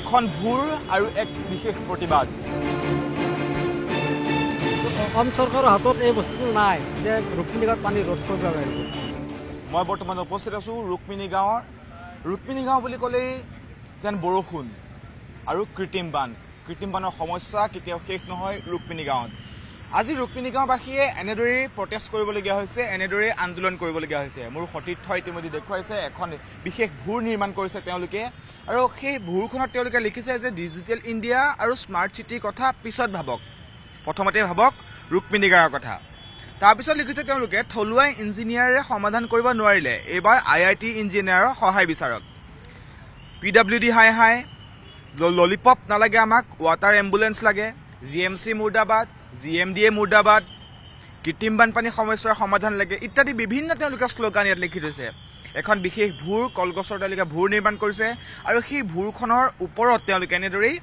এখন ভূৰ আৰু এক বিশেষ প্ৰতিবাদ অসম চৰকাৰৰ হাতত এই বস্তুটো নাই যে ৰুক্মিণী গাঁৱত পানী ৰোধ কৰিব লাগে মই বৰ্তমান উপস্থিত আছোঁ ৰুক্মিণী গাঁৱৰ ৰুক্মিণী গাঁও বুলি ক'লেই যেন বৰষুণ আৰু কৃত্ৰিম বান কৃত্ৰিম বানৰ সমস্যা কেতিয়াও শেষ নহয় ৰুক্মিণী গাঁৱত আজি ৰুক্মিণী গাঁওবাসীয়ে এনেদৰেই প্ৰটেষ্ট কৰিবলগীয়া হৈছে এনেদৰেই আন্দোলন কৰিবলগীয়া হৈছে মোৰ সতীৰ্থ ইতিমধ্যে দেখুৱাইছে এখন বিশেষ ভূৰ নিৰ্মাণ কৰিছে তেওঁলোকে আৰু সেই ভূৰখনত তেওঁলোকে লিখিছে যে ডিজিটেল ইণ্ডিয়া আৰু স্মাৰ্ট চিটিৰ কথা পিছত ভাবক প্ৰথমতে ভাবক ৰুক্মিণী গাঁৱৰ কথা তাৰপিছত লিখিছে তেওঁলোকে থলুৱাই ইঞ্জিনিয়াৰে সমাধান কৰিব নোৱাৰিলে এইবাৰ আই আই টি ইঞ্জিনিয়াৰৰ সহায় বিচাৰক পি ডাব্লিউ ডি হাই হাই ললিপপ নালাগে আমাক ৱাটাৰ এম্বুলেঞ্চ লাগে জি এম চি মুৰ্দাবাদ জি এম ডি এ মুৰ্দাবাদ কৃত্ৰিম বানপানী সমস্যাৰ সমাধান লাগে ইত্যাদি বিভিন্ন তেওঁলোকে শ্লোগান ইয়াত লিখি থৈছে এখন বিশেষ ভূৰ কলগছৰ তেওঁলোকে ভূৰ নিৰ্মাণ কৰিছে আৰু সেই ভূৰখনৰ ওপৰত তেওঁলোকে এনেদৰেই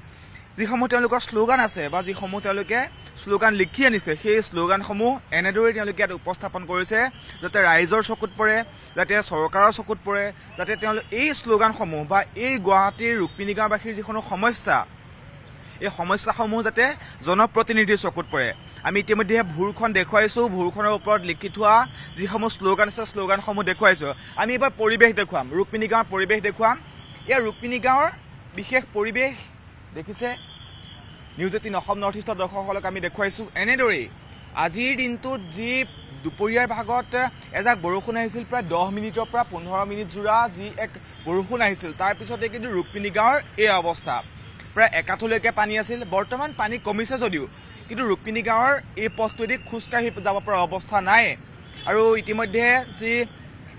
যিসমূহ তেওঁলোকৰ শ্লোগান আছে বা যিসমূহ তেওঁলোকে শ্লোগান লিখি আনিছে সেই শ্লোগানসমূহ এনেদৰেই তেওঁলোকে ইয়াত উপস্থাপন কৰিছে যাতে ৰাইজৰ চকুত পৰে যাতে চৰকাৰৰ চকুত পৰে যাতে তেওঁলোক এই শ্লোগানসমূহ বা এই গুৱাহাটীৰ ৰুক্মিণী গাঁওবাসীৰ যিখনো সমস্যা এই সমস্যাসমূহ যাতে জনপ্ৰতিনিধিৰ চকুত পৰে আমি ইতিমধ্যে ভূৰখন দেখুৱাইছোঁ ভূৰখনৰ ওপৰত লিখি থোৱা যিসমূহ শ্লোগান আছে শ্লোগানসমূহ দেখুৱাইছোঁ আমি এইবাৰ পৰিৱেশ দেখুৱাম ৰুক্মিণী গাঁৱৰ পৰিৱেশ দেখুৱাম এয়া ৰুক্মিণী গাঁৱৰ বিশেষ পৰিৱেশ দেখিছে নিউজ এইটিন অসম নৰ্থ ইষ্টৰ দৰ্শকসকলক আমি দেখুৱাইছোঁ এনেদৰেই আজিৰ দিনটোত যি দুপৰীয়াৰ ভাগত এজাক বৰষুণ আহিছিল প্ৰায় দহ মিনিটৰ পৰা পোন্ধৰ মিনিট যি এক বৰষুণ আহিছিল তাৰপিছতে কিন্তু ৰুক্মিণী গাঁৱৰ এই অৱস্থা প্ৰায় একাঠলৈকে পানী আছিল বৰ্তমান পানী কমিছে যদিও কিন্তু ৰুক্মিণী গাঁৱৰ এই পথটোৱেদি খোজকাঢ়ি যাব পৰা অৱস্থা নাই আৰু ইতিমধ্যে যি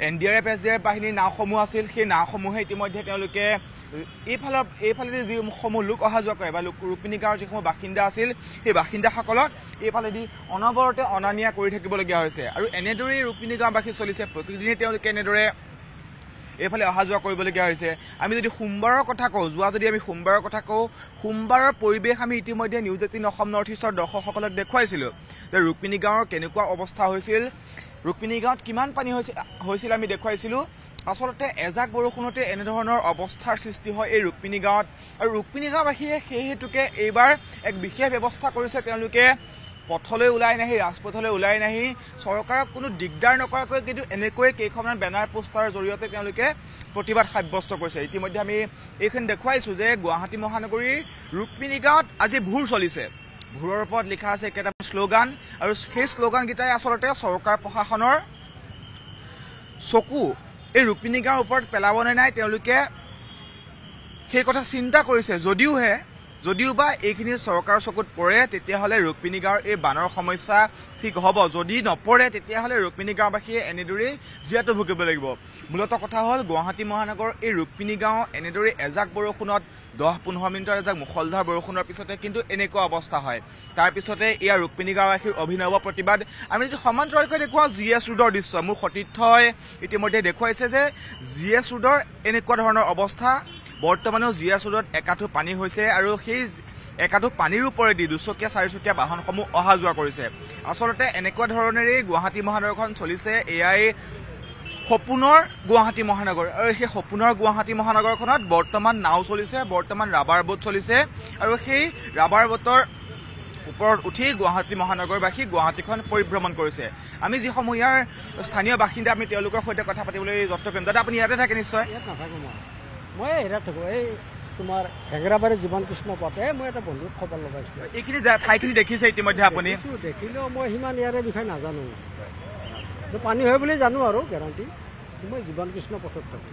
N D R F S D R F বাহিনীৰ নাওসমূহ আছিল সেই নাওসমূহে ইতিমধ্যে তেওঁলোকে এইফালৰ এইফালেদি যিসমূহ লোক অহা যোৱা কৰে বা লোক ৰুক্মিণী গাঁৱৰ যিসমূহ বাসিন্দা আছিল সেই বাসিন্দাসকলক এইফালেদি অনবৰতে অনা নিয়া কৰি থাকিবলগীয়া হৈছে আৰু এনেদৰেই ৰুক্মিণী গাঁওবাসী চলিছে প্ৰতিদিনে তেওঁলোকে এনেদৰে এইফালে অহা যোৱা কৰিবলগীয়া হৈছে আমি যদি সোমবাৰৰ কথা কওঁ যোৱা যদি আমি সোমবাৰৰ কথা কওঁ সোমবাৰৰ পৰিৱেশ আমি ইতিমধ্যে নিউজ এইটিন অসম নৰ্থ ইষ্টৰ দৰ্শকসকলক দেখুৱাইছিলোঁ যে ৰুক্মিণী গাঁৱৰ কেনেকুৱা অৱস্থা হৈছিল ৰুক্মিণী গাঁৱত কিমান পানী হৈছিল আমি দেখুৱাইছিলোঁ আচলতে এজাক বৰষুণতে এনেধৰণৰ অৱস্থাৰ সৃষ্টি হয় এই ৰুক্মিণী গাঁৱত আৰু ৰুক্মিণী গাঁওবাসীয়ে সেই হেতুকে এইবাৰ এক বিশেষ ব্যৱস্থা কৰিছে তেওঁলোকে পথলৈ ওলাই নাহি ৰাজপথলৈ ওলাই নাহি চৰকাৰক কোনো দিগদাৰ নকৰাকৈ কিন্তু এনেকৈ কেইখনমান বেনাৰ পোষ্টাৰৰ জৰিয়তে তেওঁলোকে প্ৰতিবাদ সাব্যস্ত কৰিছে ইতিমধ্যে আমি এইখিনি দেখুৱাইছোঁ যে গুৱাহাটী মহানগৰীৰ ৰুক্মিণী গাঁৱত আজি ভূৰ চলিছে ভূৰৰ ওপৰত লিখা আছে কেইটামান শ্লোগান আৰু সেই শ্লোগানকেইটাই আচলতে চৰকাৰ প্ৰশাসনৰ চকু এই ৰুক্মিণী গাঁৱৰ ওপৰত পেলাবনে নাই তেওঁলোকে সেই কথা চিন্তা কৰিছে যদিওহে যদিওবা এইখিনি চৰকাৰ চকুত পৰে তেতিয়াহ'লে ৰুক্মিণী গাঁৱৰ এই বানৰ সমস্যা ঠিক হ'ব যদি নপৰে তেতিয়াহ'লে ৰুক্মিণী গাঁওবাসীয়ে এনেদৰেই জীয়াতো ভুগিব লাগিব মূলত কথা হ'ল গুৱাহাটী মহানগৰ এই ৰুক্মিণী গাঁও এনেদৰে এজাক বৰষুণত দহ পোন্ধৰ মিনিটৰ এজাক মুখলধাৰ বৰষুণৰ পিছতে কিন্তু এনেকুৱা অৱস্থা হয় তাৰপিছতে এয়া ৰুক্মিণী গাঁওবাসীৰ অভিনৱ প্ৰতিবাদ আমি যদি সমান্তৰালকৈ দেখুৱাওঁ জি এছ ৰোডৰ দৃশ্য মোৰ সতীৰ্থই ইতিমধ্যে দেখুৱাইছে যে জি এছ ৰোডৰ এনেকুৱা ধৰণৰ অৱস্থা বৰ্তমানেও জিয়া চৌদত একাঁঠু পানী হৈছে আৰু সেই একাঁঠু পানীৰ ওপৰেদি দুচকীয়া চাৰিচকীয়া বাহনসমূহ অহা যোৱা কৰিছে আচলতে এনেকুৱা ধৰণেৰেই গুৱাহাটী মহানগৰখন চলিছে এয়াই সপোনৰ গুৱাহাটী মহানগৰ আৰু সেই সপোনৰ গুৱাহাটী মহানগৰখনত বৰ্তমান নাও চলিছে বৰ্তমান ৰাবাৰ বোট চলিছে আৰু সেই ৰাবাৰ বোটৰ ওপৰত উঠি গুৱাহাটী মহানগৰবাসী গুৱাহাটীখন পৰিভ্ৰমণ কৰিছে আমি যিসমূহ ইয়াৰ স্থানীয় বাসিন্দা আমি তেওঁলোকৰ সৈতে কথা পাতিবলৈ যত্ন কৰিম দাদা আপুনি ইয়াতে থাকে নিশ্চয় মই হেৰাত থাকো এই তোমাৰ হেঙৰাবাৰী জীৱন কৃষ্ণ পাতে মই এটা বন্ধুক খবৰ লগাইছো এইখিনি ঠাইখিনি দেখিছে ইতিমধ্যে আপুনি দেখিলেও মই সিমান ইয়াৰে বিষয়ে নাজানো পানী হয় বুলি জানো আৰু গেৰাণ্টি মই জীৱন কৃষ্ণ পথত থাকো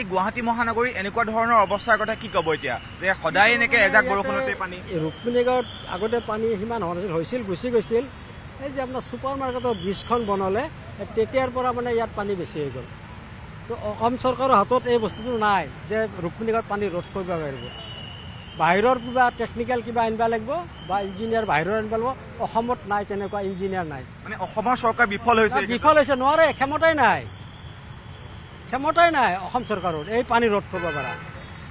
এই গুৱাহাটী মহানগৰী এনেকুৱা ধৰণৰ অৱস্থাৰ কথা কি ক'ব এতিয়া যে সদায় এনেকৈ এজাক বৰষুণতে পানী ৰুক্মিণী গাঁৱত আগতে পানী সিমান হোৱা হৈছিল গুচি গৈছিল এই যে আপোনাৰ চুপাৰ মাৰ্কেটৰ ব্ৰিজখন বনালে তেতিয়াৰ পৰা মানে ইয়াত পানী বেছি হৈ গ'ল অসম চৰকাৰৰ হাতত এই বস্তুটো নাই যে ৰূপমণিঘাট পানী ৰোধ কৰিব পাৰিব বাহিৰৰ কিবা টেকনিকেল কিবা আনিব লাগিব বা ইঞ্জিনিয়াৰ বাহিৰৰ আনিব লাগিব অসমত নাই তেনেকুৱা ইঞ্জিনিয়াৰ নাই মানে অসমৰ চৰকাৰ বিফল হৈছে বিফল হৈছে নোৱাৰে ক্ষমতাই নাই ক্ষমতাই নাই অসম চৰকাৰৰ এই পানী ৰোধ কৰিব পৰা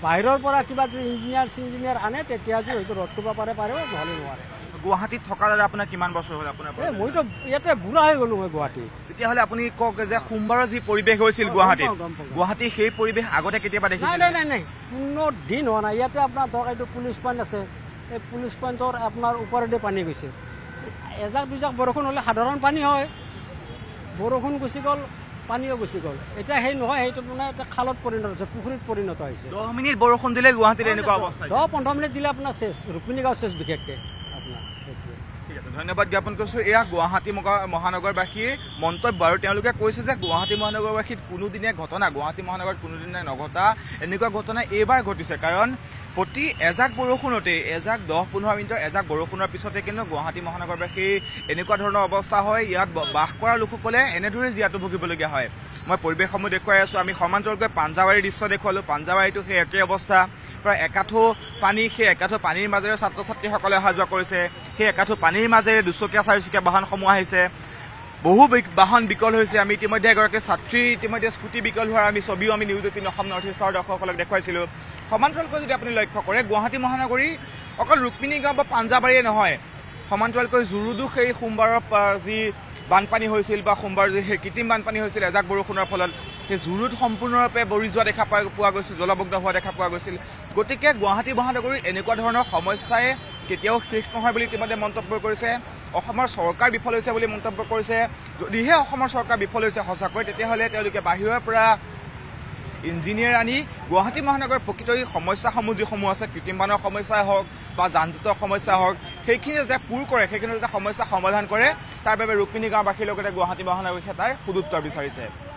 বাহিৰৰ পৰা কিবা যদি ইঞ্জিনিয়াৰ চিঞ্জিনিয়াৰ আনে তেতিয়া যদি হয়তো ৰোধ কৰিব পাৰে পাৰে নহ'লে নোৱাৰে গুৱাহাটীত থকা দাদা আপোনাৰ কিমান বছৰ হ'ল আপোনাৰ মইতো ইয়াতে বুঢ়া হৈ গ'লো মই গুৱাহাটী তেতিয়াহ'লে আপুনি কওক যে সোমবাৰৰ যি পৰিৱেশ হৈছিল গুৱাহাটীত গুৱাহাটী সেই পৰিৱেশ আগতে কেতিয়াবা দেখি নাই নাই নাই কোনো দিন হোৱা নাই ইয়াতে আপোনাৰ ধৰক এইটো পুলিচ পইণ্ট আছে এই পুলিচ পইণ্টৰ আপোনাৰ ওপৰেদি পানী গৈছে এজাক দুজাক বৰষুণ হ'লে সাধাৰণ পানী হয় বৰষুণ গুচি গ'ল পানীও গুচি গ'ল এতিয়া সেই নহয় সেইটো মানে এতিয়া খালত পৰিণত হৈছে পুখুৰীত পৰিণত হৈছে দহ মিনিট বৰষুণ দিলে গুৱাহাটীত এনেকুৱা অৱস্থা দহ পোন্ধৰ মিনিট দিলে আপোনাৰ চেচ ৰুক্মিণী গাঁও চেচ বিশেষকৈ ধন্যবাদ জ্ঞাপন কৰিছোঁ এয়া গুৱাহাটী মহানগৰবাসীৰ মন্তব্য আৰু তেওঁলোকে কৈছে যে গুৱাহাটী মহানগৰবাসীত কোনোদিনে ঘটনা গুৱাহাটী মহানগৰত কোনোদিনে নঘটা এনেকুৱা ঘটনা এইবাৰ ঘটিছে কাৰণ প্ৰতি এজাক বৰষুণতেই এজাক দহ পোন্ধৰ মিনিটৰ এজাক বৰষুণৰ পিছতে কিন্তু গুৱাহাটী মহানগৰবাসীৰ এনেকুৱা ধৰণৰ অৱস্থা হয় ইয়াত বাস কৰা লোকসকলে এনেদৰে জীয়াতো ভুগিবলগীয়া হয় মই পৰিৱেশসমূহ দেখুৱাই আছোঁ আমি সমান্তৰকৈ পাঞ্জাবাৰীৰ দৃশ্য দেখুৱালোঁ পাঞ্জাবাৰীটো সেই একেই অৱস্থা প্ৰায় একাঠো পানী সেই একাঠো পানীৰ মাজেৰে ছাত্ৰ ছাত্ৰীসকলে অহা যোৱা কৰিছে সেই একাঠো পানীৰ মাজেৰে দুচকীয়া চাৰিচকীয়া বাহনসমূহ আহিছে বহু বাহন বিকল হৈছে আমি ইতিমধ্যে এগৰাকী ছাত্ৰী ইতিমধ্যে স্কুটি বিকল হোৱাৰ আমি ছবিও আমি নিউজ এইটিন অসম নৰ্থ ইষ্টৰ দৰ্শকসকলক দেখুৱাইছিলোঁ সমান্তৰালকৈ যদি আপুনি লক্ষ্য কৰে গুৱাহাটী মহানগৰী অকল ৰুক্মিণী গাঁও বা পাঞ্জাবাৰীয়ে নহয় সমান্তৰালকৈ জোৰোদুখ সেই সোমবাৰৰ যি বানপানী হৈছিল বা সোমবাৰ যি সেই কৃত্ৰিম বানপানী হৈছিল এজাক বৰষুণৰ ফলত সেই জোৰোদ সম্পূৰ্ণৰূপে বৰি যোৱা দেখা পোৱা পোৱা গৈছিল জলমগ্ন হোৱা দেখা পোৱা গৈছিল গতিকে গুৱাহাটী মহানগৰীৰ এনেকুৱা ধৰণৰ সমস্যাই কেতিয়াও শেষ নহয় বুলি ইতিমধ্যে মন্তব্য কৰিছে অসমৰ চৰকাৰ বিফল হৈছে বুলি মন্তব্য কৰিছে যদিহে অসমৰ চৰকাৰ বিফল হৈছে সঁচাকৈ তেতিয়াহ'লে তেওঁলোকে বাহিৰৰ পৰা ইঞ্জিনিয়াৰ আনি গুৱাহাটী মহানগৰৰ প্ৰকৃত সমস্যাসমূহ যিসমূহ আছে কৃত্ৰিম বানৰ সমস্যাই হওক বা যানজঁটৰ সমস্যা হওক সেইখিনি যাতে পূৰ কৰে সেইখিনি যাতে সমস্যা সমাধান কৰে তাৰ বাবে ৰুক্মিণী গাঁওবাসীৰ লগতে গুৱাহাটী মহানগৰীয়ে তাৰ সুদোত্তৰ বিচাৰিছে